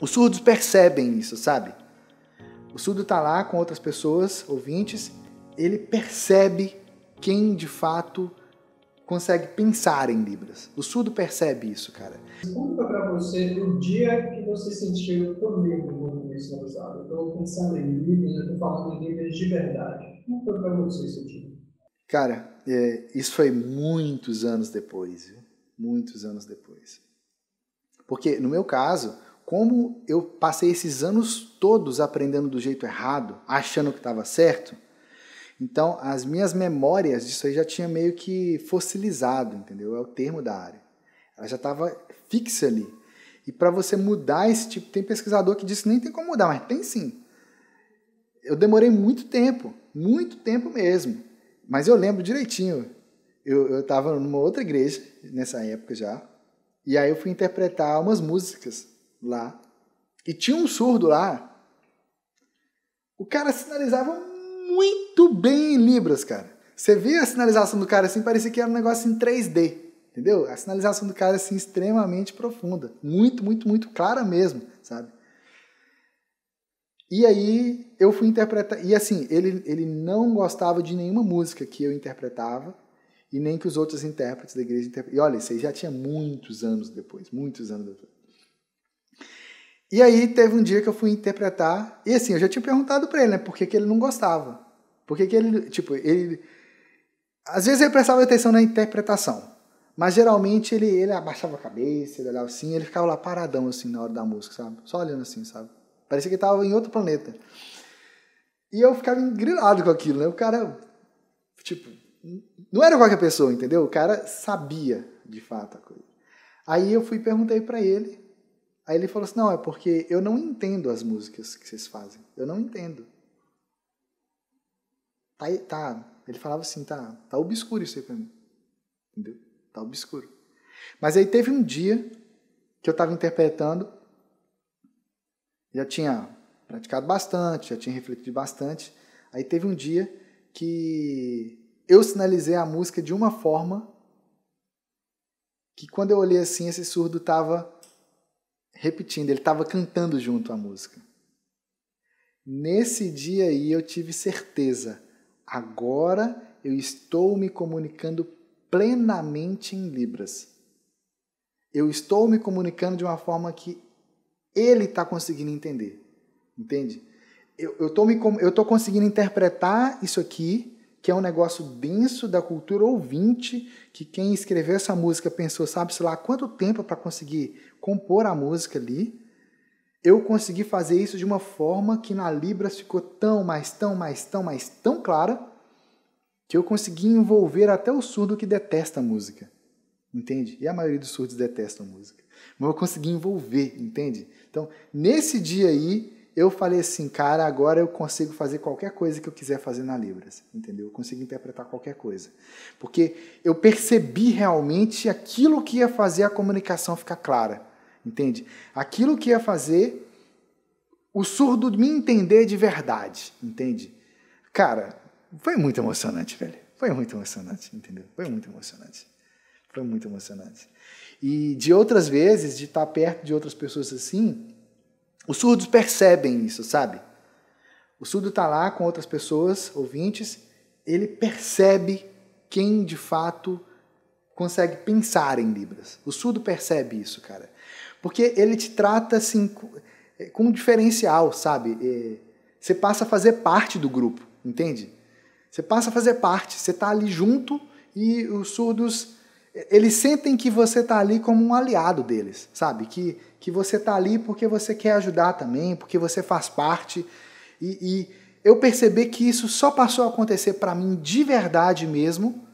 Os surdos percebem isso, sabe? O surdo está lá com outras pessoas, ouvintes, ele percebe quem de fato consegue pensar em Libras. O surdo percebe isso, cara. Desculpa para você o dia que você sentiu comigo no isso é Eu estou pensando em Libras, eu estou falando em Libras de verdade. Como foi para você sentir? Cara, é, isso foi muitos anos depois, viu? Muitos anos depois. Porque, no meu caso, como eu passei esses anos todos aprendendo do jeito errado, achando que estava certo. Então, as minhas memórias disso aí já tinha meio que fossilizado, entendeu? É o termo da área. Ela já estava fixa ali. E para você mudar esse tipo, tem pesquisador que disse nem tem como mudar, mas tem sim. Eu demorei muito tempo, muito tempo mesmo. Mas eu lembro direitinho. Eu estava numa outra igreja nessa época já. E aí eu fui interpretar umas músicas lá e tinha um surdo lá. O cara sinalizava muito bem em Libras, cara. Você via a sinalização do cara assim, parecia que era um negócio em 3D, entendeu? A sinalização do cara assim extremamente profunda, muito, muito, muito clara mesmo, sabe? E aí eu fui interpretar. E assim, ele, ele não gostava de nenhuma música que eu interpretava e nem que os outros intérpretes da igreja interpretavam. E olha, isso aí já tinha muitos anos depois muitos anos depois. E aí teve um dia que eu fui interpretar, e assim, eu já tinha perguntado para ele, né, por que, que ele não gostava. Por que, que ele, tipo, ele às vezes ele prestava atenção na interpretação, mas geralmente ele, ele abaixava a cabeça, ele olhava assim, ele ficava lá paradão assim na hora da música, sabe? Só olhando assim, sabe? Parecia que ele tava em outro planeta. E eu ficava engrilado com aquilo, né? O cara, tipo, não era qualquer pessoa, entendeu? O cara sabia de fato a coisa. Aí eu fui perguntei para ele Aí ele falou assim: não, é porque eu não entendo as músicas que vocês fazem. Eu não entendo. Tá, tá ele falava assim: tá, tá obscuro isso aí pra mim. Entendeu? Tá obscuro. Mas aí teve um dia que eu tava interpretando, já tinha praticado bastante, já tinha refletido bastante. Aí teve um dia que eu sinalizei a música de uma forma que quando eu olhei assim, esse surdo tava repetindo, ele estava cantando junto a música. Nesse dia aí eu tive certeza, agora eu estou me comunicando plenamente em Libras. Eu estou me comunicando de uma forma que ele está conseguindo entender. Entende? Eu estou me, eu conseguindo interpretar isso aqui que é um negócio denso da cultura ouvinte, que quem escreveu essa música pensou, sabe-se lá quanto tempo para conseguir compor a música ali. Eu consegui fazer isso de uma forma que na Libras ficou tão, mas tão, mas tão, mas tão clara, que eu consegui envolver até o surdo que detesta a música. Entende? E a maioria dos surdos detestam música. Mas eu consegui envolver, entende? Então, nesse dia aí, eu falei assim, cara, agora eu consigo fazer qualquer coisa que eu quiser fazer na Libras, entendeu? Eu consigo interpretar qualquer coisa. Porque eu percebi realmente aquilo que ia fazer a comunicação ficar clara, entende? Aquilo que ia fazer o surdo me entender de verdade, entende? Cara, foi muito emocionante, velho. Foi muito emocionante, entendeu? Foi muito emocionante. Foi muito emocionante. E de outras vezes, de estar perto de outras pessoas assim, os surdos percebem isso, sabe? O surdo está lá com outras pessoas, ouvintes, ele percebe quem de fato consegue pensar em Libras. O surdo percebe isso, cara. Porque ele te trata assim com é, um diferencial, sabe? É, você passa a fazer parte do grupo, entende? Você passa a fazer parte, você está ali junto e os surdos eles sentem que você está ali como um aliado deles, sabe? Que, que você está ali porque você quer ajudar também, porque você faz parte. E, e eu percebi que isso só passou a acontecer para mim de verdade mesmo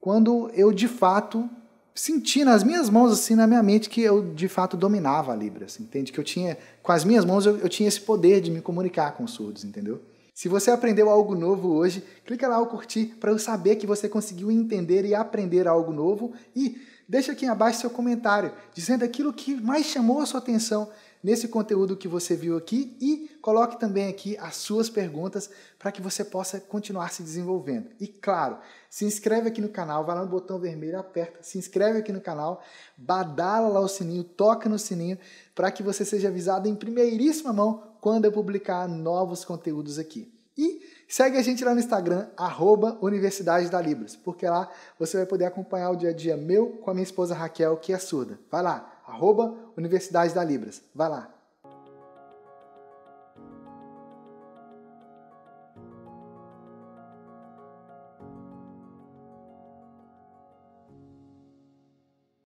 quando eu de fato senti nas minhas mãos, assim, na minha mente, que eu de fato dominava a Libras, assim, entende? Que eu tinha, com as minhas mãos, eu, eu tinha esse poder de me comunicar com os surdos, entendeu? Se você aprendeu algo novo hoje, clica lá o curtir para eu saber que você conseguiu entender e aprender algo novo e deixa aqui abaixo seu comentário dizendo aquilo que mais chamou a sua atenção nesse conteúdo que você viu aqui e coloque também aqui as suas perguntas para que você possa continuar se desenvolvendo. E claro, se inscreve aqui no canal, vai lá no botão vermelho, aperta, se inscreve aqui no canal, badala lá o sininho, toca no sininho para que você seja avisado em primeiríssima mão quando eu publicar novos conteúdos aqui. E segue a gente lá no Instagram, arroba Universidade da Libras, porque lá você vai poder acompanhar o dia a dia meu com a minha esposa Raquel, que é surda. Vai lá, arroba Universidade da Libras. Vai lá.